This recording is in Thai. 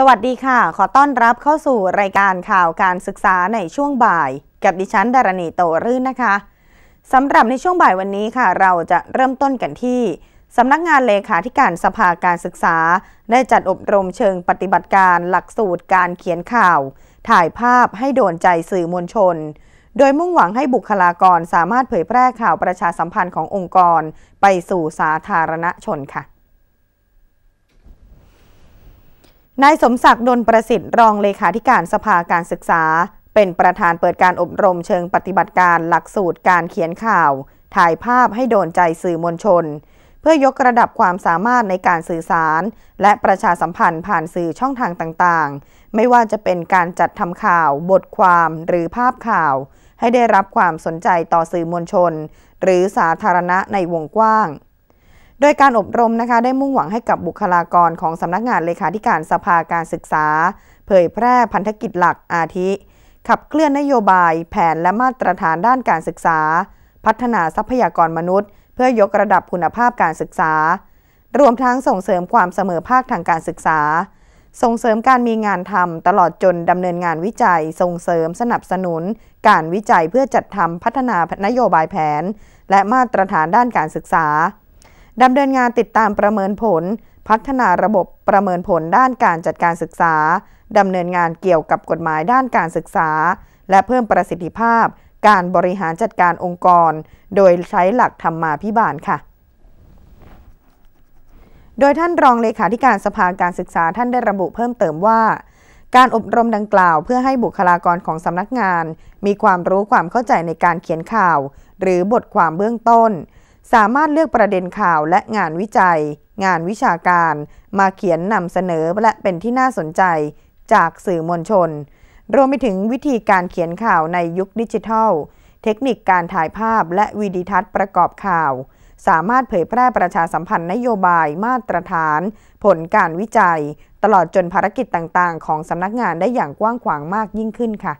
สวัสดีค่ะ ขอต้อนรับเข้าสู่รายการข่าวการศึกษาในช่วงบ่าย กับดิฉันดารณีโตรื่นนะคะสำหรับในช่วงบ่ายวันนี้ค่ะ เราจะเริ่มต้นกันที่สำนักงานเลขาธิการสภาการศึกษาได้จัดอบรมเชิงปฏิบัติการหลักสูตร การเขียนข่าว ถ่ายภาพให้โดนใจสื่อมวลชน โดยมุ่งหวังให้บุคลากรสามารถเผยแพร่ข่าวประชาสัมพันธ์ขององค์กร ไปสู่สาธารณชนค่ะนายสมศักดิ์ ดนประสิทธิ์รองเลขาธิการสภาการศึกษา เป็นประธานเปิดการอบรมเชิงปฏิบัติการหลักสูตรการเขียนข่าว ถ่ายภาพให้โดนใจสื่อมวลชน เพื่อยกระดับความสามารถในการสื่อสาร และประชาสัมพันธ์ผ่านสื่อช่องทางต่างๆ ไม่ว่าจะเป็นการจัดทำข่าว บทความ หรือภาพข่าว ให้ได้รับความสนใจต่อสื่อมวลชน หรือสาธารณะในวงกว้างโดยการอบรมนะคะได้มุ่งหวังให้กับบุคลากรของสำนักงานเลขาธิการสภาการศึกษา เผยแพร่พันธกิจหลักอาทิ ขับเคลื่อนนโยบาย แผนและมาตรฐานด้านการศึกษา พัฒนาทรัพยากรมนุษย์ เพื่อยกระดับคุณภาพการศึกษา รวมทั้งส่งเสริมความเสมอภาคทางการศึกษา ส่งเสริมการมีงานทำตลอดจนดำเนินงานวิจัยส่งเสริมสนับสนุน การวิจัยเพื่อจัดทำพัฒนานโยบายแผน และมาตรฐานด้านการศึกษาดำเนินงานติดตามประเมินผล พัฒนาระบบประเมินผลด้านการจัดการศึกษาดำเนินงานเกี่ยวกับกฎหมายด้านการศึกษา และเพิ่มประสิทธิภาพ การบริหารจัดการองค์กร โดยใช้หลักธรรมมาพิบาลค่ะ โดยท่านรองเลขาธิการสภาการศึกษาท่านได้ระบุเพิ่มเติมว่า การอบรมดังกล่าวเพื่อให้บุคลากรของสำนักงาน มีความรู้ความเข้าใจในการเขียนข่าว หรือบทความเบื้องต้นสามารถเลือกประเด็นข่าวและงานวิจัย งานวิชาการมาเขียนนำเสนอและเป็นที่น่าสนใจจากสื่อมวลชน รวมไปถึงวิธีการเขียนข่าวในยุคดิจิทัล เทคนิคการถ่ายภาพและวิดีทัศน์ประกอบข่าว สามารถเผยแพร่ประชาสัมพันธ์นโยบายมาตรฐานผลการวิจัย ตลอดจนภารกิจต่างๆของสำนักงานได้อย่างกว้างขวางมากยิ่งขึ้นค่ะ